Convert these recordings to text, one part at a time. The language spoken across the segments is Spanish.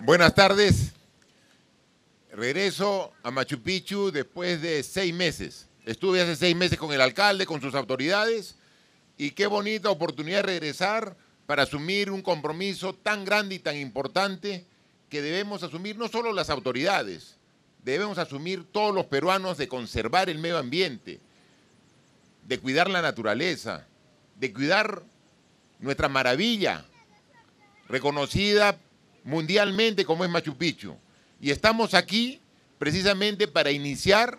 Buenas tardes. Regreso a Machu Picchu después de seis meses. Estuve hace seis meses con el alcalde, con sus autoridades, y qué bonita oportunidad de regresar para asumir un compromiso tan grande y tan importante que debemos asumir no solo las autoridades, debemos asumir todos los peruanos de conservar el medio ambiente, de cuidar la naturaleza, de cuidar nuestra maravilla, reconocida mundialmente como es Machu Picchu. Y estamos aquí precisamente para iniciar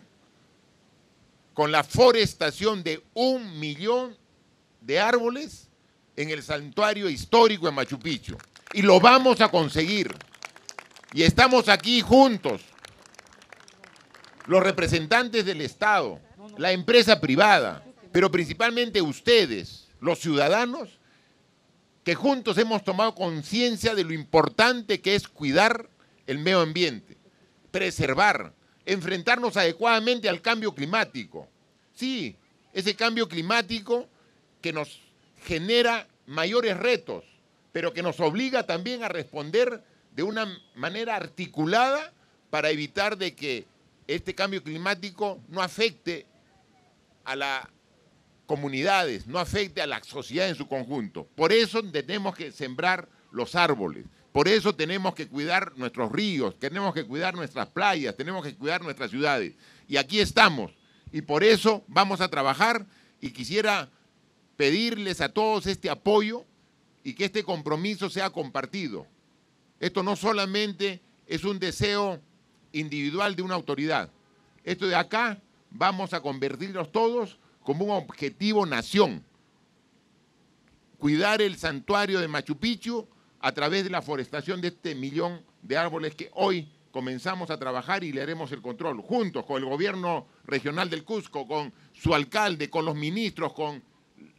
con la forestación de un millón de árboles en el santuario histórico de Machu Picchu. Y lo vamos a conseguir. Y estamos aquí juntos, los representantes del Estado, la empresa privada, pero principalmente ustedes, los ciudadanos, que juntos hemos tomado conciencia de lo importante que es cuidar el medio ambiente, preservar, enfrentarnos adecuadamente al cambio climático. Sí, ese cambio climático que nos genera mayores retos, pero que nos obliga también a responder de una manera articulada para evitar de que este cambio climático no afecte a la comunidades, no afecte a la sociedad en su conjunto. Por eso tenemos que sembrar los árboles, por eso tenemos que cuidar nuestros ríos, tenemos que cuidar nuestras playas, tenemos que cuidar nuestras ciudades. Y aquí estamos, y por eso vamos a trabajar y quisiera pedirles a todos este apoyo y que este compromiso sea compartido. Esto no solamente es un deseo individual de una autoridad. Esto de acá vamos a convertirnos todos como un objetivo nación. Cuidar el santuario de Machu Picchu a través de la forestación de este millón de árboles que hoy comenzamos a trabajar y le haremos el control, juntos con el gobierno regional del Cusco, con su alcalde, con los ministros, con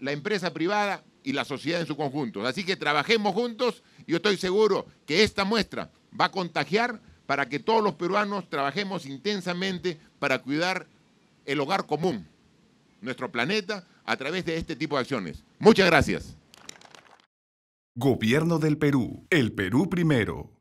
la empresa privada y la sociedad en su conjunto. Así que trabajemos juntos y yo estoy seguro que esta muestra va a contagiar para que todos los peruanos trabajemos intensamente para cuidar el hogar común, nuestro planeta a través de este tipo de acciones. Muchas gracias. Gobierno del Perú. El Perú primero.